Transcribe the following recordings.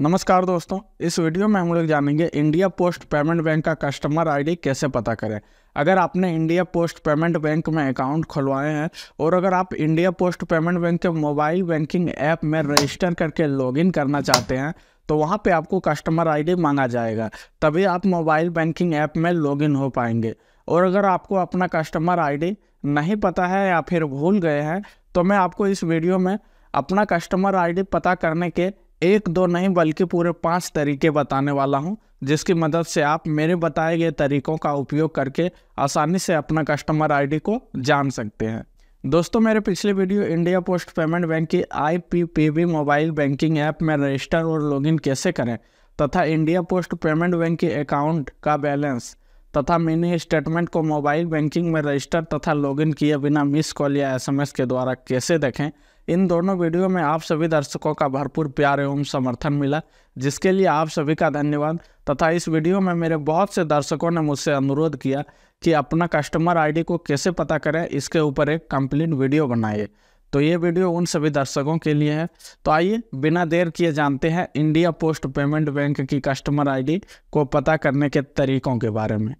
नमस्कार दोस्तों इस वीडियो में हम लोग जानेंगे इंडिया पोस्ट पेमेंट बैंक का कस्टमर आईडी कैसे पता करें अगर आपने इंडिया पोस्ट पेमेंट बैंक में अकाउंट खुलवाए हैं और अगर आप इंडिया पोस्ट पेमेंट बैंक के मोबाइल बैंकिंग ऐप में रजिस्टर करके लॉगिन करना चाहते हैं तो वहाँ पर आपको कस्टमर आई मांगा जाएगा तभी आप मोबाइल बैंकिंग ऐप में लॉगिन हो पाएंगे और अगर आपको अपना कस्टमर आई नहीं पता है या फिर भूल गए हैं तो मैं आपको इस वीडियो में अपना कस्टमर आईडी पता करने के एक दो नहीं बल्कि पूरे पाँच तरीके बताने वाला हूँ जिसकी मदद से आप मेरे बताए गए तरीकों का उपयोग करके आसानी से अपना कस्टमर आईडी को जान सकते हैं दोस्तों मेरे पिछले video India Post Payment Bank की आई मोबाइल बैंकिंग ऐप में रजिस्टर और लॉगिन कैसे करें तथा इंडिया पोस्ट पेमेंट बैंक के अकाउंट का बैलेंस तथा मिनी स्टेटमेंट को मोबाइल बैंकिंग में रजिस्टर तथा लॉगिन किए बिना मिस कॉल या एसएमएस के द्वारा कैसे देखें इन दोनों वीडियो में आप सभी दर्शकों का भरपूर प्यार एवं समर्थन मिला जिसके लिए आप सभी का धन्यवाद तथा इस वीडियो में मेरे बहुत से दर्शकों ने मुझसे अनुरोध किया कि अपना कस्टमर आईडी को कैसे पता करें इसके ऊपर एक कंप्लीट वीडियो बनाइए तो ये वीडियो उन सभी दर्शकों के लिए है तो आइए बिना देर किए जानते हैं इंडिया पोस्ट पेमेंट बैंक की कस्टमर आईडी को पता करने के तरीकों के बारे में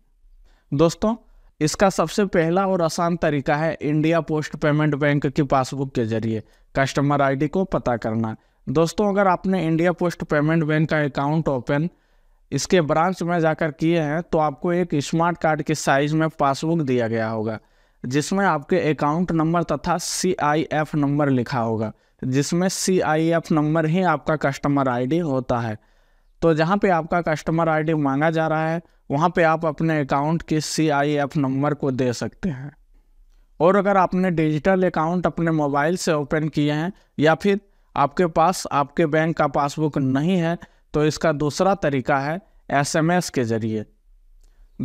दोस्तों इसका सबसे पहला और आसान तरीका है इंडिया पोस्ट पेमेंट बैंक की पासबुक के जरिए कस्टमर आईडी को पता करना दोस्तों अगर आपने इंडिया पोस्ट पेमेंट बैंक का अकाउंट ओपन इसके ब्रांच में जाकर किए हैं तो आपको एक स्मार्ट कार्ड के साइज में पासबुक दिया गया होगा जिसमें आपके अकाउंट नंबर तथा सी आई एफ नंबर लिखा होगा जिसमें सी आई एफ नंबर ही आपका कस्टमर आई होता है तो जहाँ पे आपका कस्टमर आईडी मांगा जा रहा है वहाँ पे आप अपने अकाउंट के सी आई एफ नंबर को दे सकते हैं और अगर आपने डिजिटल अकाउंट अपने मोबाइल से ओपन किए हैं या फिर आपके पास आपके बैंक का पासबुक नहीं है तो इसका दूसरा तरीका है एसएमएस के ज़रिए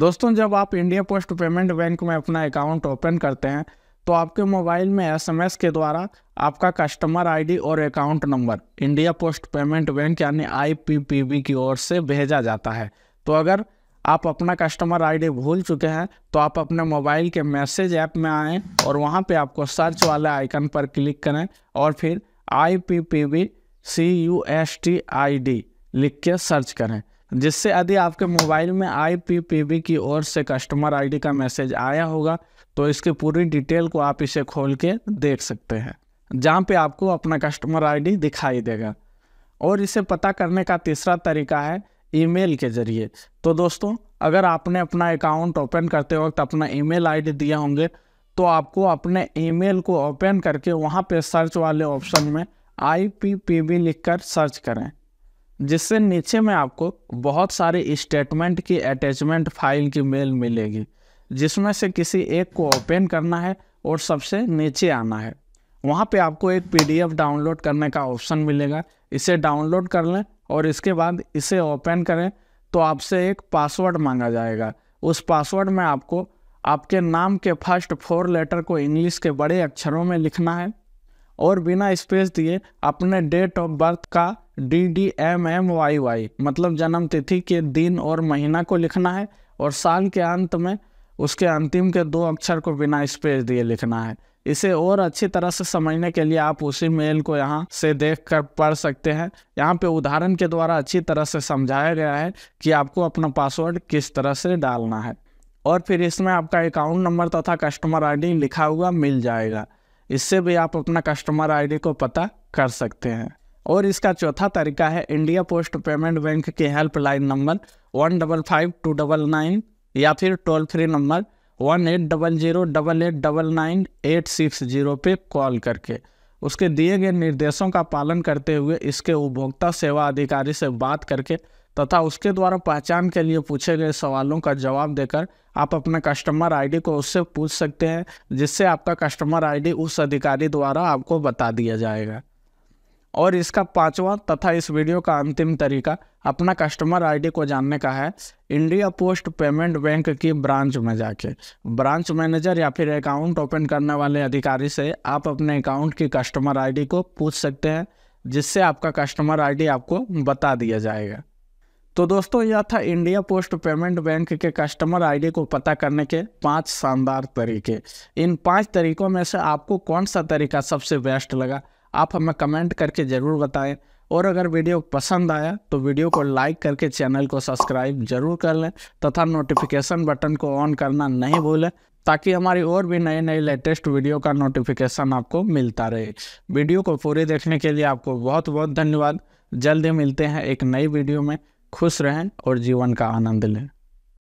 दोस्तों जब आप इंडिया पोस्ट पेमेंट बैंक में अपना अकाउंट ओपन करते हैं तो आपके मोबाइल में एसएमएस के द्वारा आपका कस्टमर आईडी और account number India Post Payment Bank यानी आईपीपीबी की ओर से भेजा जाता है तो अगर आप अपना कस्टमर आईडी भूल चुके हैं तो आप अपने मोबाइल के मैसेज ऐप में आएँ और वहाँ पर आपको सर्च वाले आइकन पर क्लिक करें और फिर I P P B C U S T I D लिख के सर्च करें जिससे यदि आपके मोबाइल में आईपीपीबी की ओर से कस्टमर आईडी का मैसेज आया होगा तो इसकी पूरी डिटेल को आप इसे खोल के देख सकते हैं जहाँ पे आपको अपना कस्टमर आईडी दिखाई देगा और इसे पता करने का तीसरा तरीका है ईमेल के जरिए तो दोस्तों अगर आपने अपना अकाउंट ओपन करते वक्त अपना ईमेल आईडी दिए होंगे तो आपको अपने ईमेल को ओपन करके वहाँ पे सर्च वाले ऑप्शन में आई पी पी बी लिख कर सर्च करें जिससे नीचे में आपको बहुत सारे स्टेटमेंट की अटैचमेंट फाइल की मेल मिलेगी जिसमें से किसी एक को ओपन करना है और सबसे नीचे आना है वहाँ पे आपको एक पीडीएफ डाउनलोड करने का ऑप्शन मिलेगा इसे डाउनलोड कर लें और इसके बाद इसे ओपन करें तो आपसे एक पासवर्ड मांगा जाएगा उस पासवर्ड में आपको आपके नाम के फर्स्ट फोर लेटर को इंग्लिश के बड़े अक्षरों में लिखना है और बिना स्पेस दिए अपने डेट ऑफ बर्थ का D D M M Y Y मतलब जन्म तिथि के दिन और महीना को लिखना है और साल के अंत में उसके अंतिम के दो अक्षर को बिना स्पेस दिए लिखना है इसे और अच्छी तरह से समझने के लिए आप उसी मेल को यहाँ से देख कर पढ़ सकते हैं यहाँ पे उदाहरण के द्वारा अच्छी तरह से समझाया गया है कि आपको अपना पासवर्ड किस तरह से डालना है और फिर इसमें आपका अकाउंट नंबर तथा कस्टमर आईडी लिखा हुआ मिल जाएगा इससे भी आप अपना कस्टमर आईडी को पता कर सकते हैं और इसका चौथा तरीका है इंडिया पोस्ट पेमेंट बैंक के helpline number one double five two double nine या फिर toll free number one eight double zero double eight double nine eight six zero पे कॉल करके उसके दिए गए निर्देशों का पालन करते हुए इसके उपभोक्ता सेवा अधिकारी से बात करके तथा उसके द्वारा पहचान के लिए पूछे गए सवालों का जवाब देकर आप अपने कस्टमर आईडी को उससे पूछ सकते हैं जिससे आपका कस्टमर आईडी उस अधिकारी द्वारा आपको बता दिया जाएगा और इसका पांचवा तथा इस वीडियो का अंतिम तरीका अपना कस्टमर आईडी को जानने का है इंडिया पोस्ट पेमेंट बैंक की ब्रांच में जाके ब्रांच मैनेजर या फिर अकाउंट ओपन करने वाले अधिकारी से आप अपने अकाउंट की कस्टमर आईडी को पूछ सकते हैं जिससे आपका कस्टमर आईडी आपको बता दिया जाएगा तो दोस्तों यह था इंडिया पोस्ट पेमेंट बैंक के कस्टमर आईडी को पता करने के पांच शानदार तरीके इन पांच तरीकों में से आपको कौन सा तरीका सबसे बेस्ट लगा आप हमें कमेंट करके ज़रूर बताएं और अगर वीडियो पसंद आया तो वीडियो को लाइक करके चैनल को सब्सक्राइब जरूर कर लें तथा नोटिफिकेशन बटन को ऑन करना नहीं भूलें ताकि हमारी और भी नए नए लेटेस्ट वीडियो का नोटिफिकेशन आपको मिलता रहे वीडियो को पूरे देखने के लिए आपको बहुत बहुत धन्यवाद जल्द मिलते हैं एक नई वीडियो में खुश रहें और जीवन का आनंद लें